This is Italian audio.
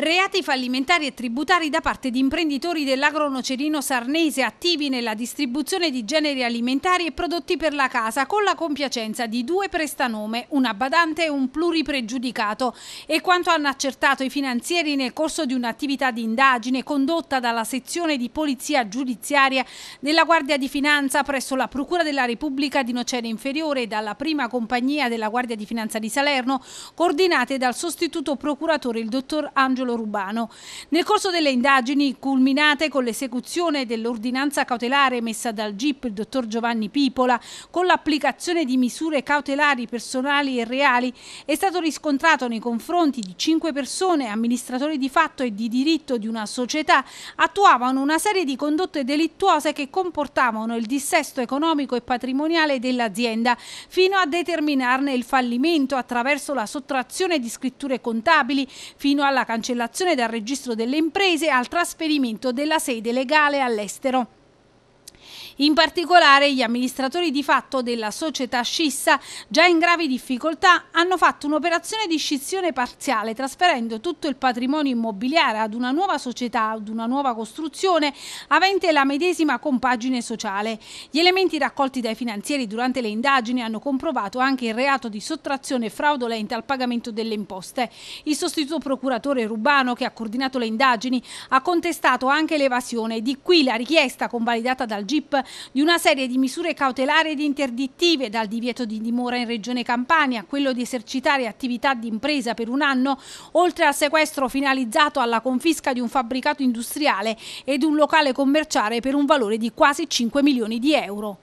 Reati fallimentari e tributari da parte di imprenditori dell'agronocerino sarnese attivi nella distribuzione di generi alimentari e prodotti per la casa con la compiacenza di due prestanome, una badante e un pluripregiudicato e quanto hanno accertato i finanzieri nel corso di un'attività di indagine condotta dalla sezione di polizia giudiziaria della Guardia di Finanza presso la Procura della Repubblica di Nocera Inferiore e dalla prima compagnia della Guardia di Finanza di Salerno coordinate dal sostituto procuratore il dottor Angelo Paolo Rubano. Nel corso delle indagini, culminate con l'esecuzione dell'ordinanza cautelare emessa dal GIP il dottor Giovanni Pipola, con l'applicazione di misure cautelari personali e reali, è stato riscontrato nei confronti di cinque persone, amministratori di fatto e di diritto di una società, attuavano una serie di condotte delittuose che comportavano il dissesto economico e patrimoniale dell'azienda, fino a determinarne il fallimento attraverso la sottrazione di scritture contabili, fino alla cancellazione cancellazione dal registro delle imprese al trasferimento della sede legale all'estero. In particolare gli amministratori di fatto della società Scissa, già in gravi difficoltà, hanno fatto un'operazione di scissione parziale trasferendo tutto il patrimonio immobiliare ad una nuova società, ad una nuova costruzione avente la medesima compagine sociale. Gli elementi raccolti dai finanzieri durante le indagini hanno comprovato anche il reato di sottrazione fraudolenta al pagamento delle imposte. Il sostituto procuratore Rubano, che ha coordinato le indagini, ha contestato anche l'evasione. Di qui la richiesta, convalidata dal GIP, di una serie di misure cautelari ed interdittive, dal divieto di dimora in Regione Campania, quello di esercitare attività di impresa per un anno, oltre al sequestro finalizzato alla confisca di un fabbricato industriale ed un locale commerciale per un valore di quasi 5 milioni di euro.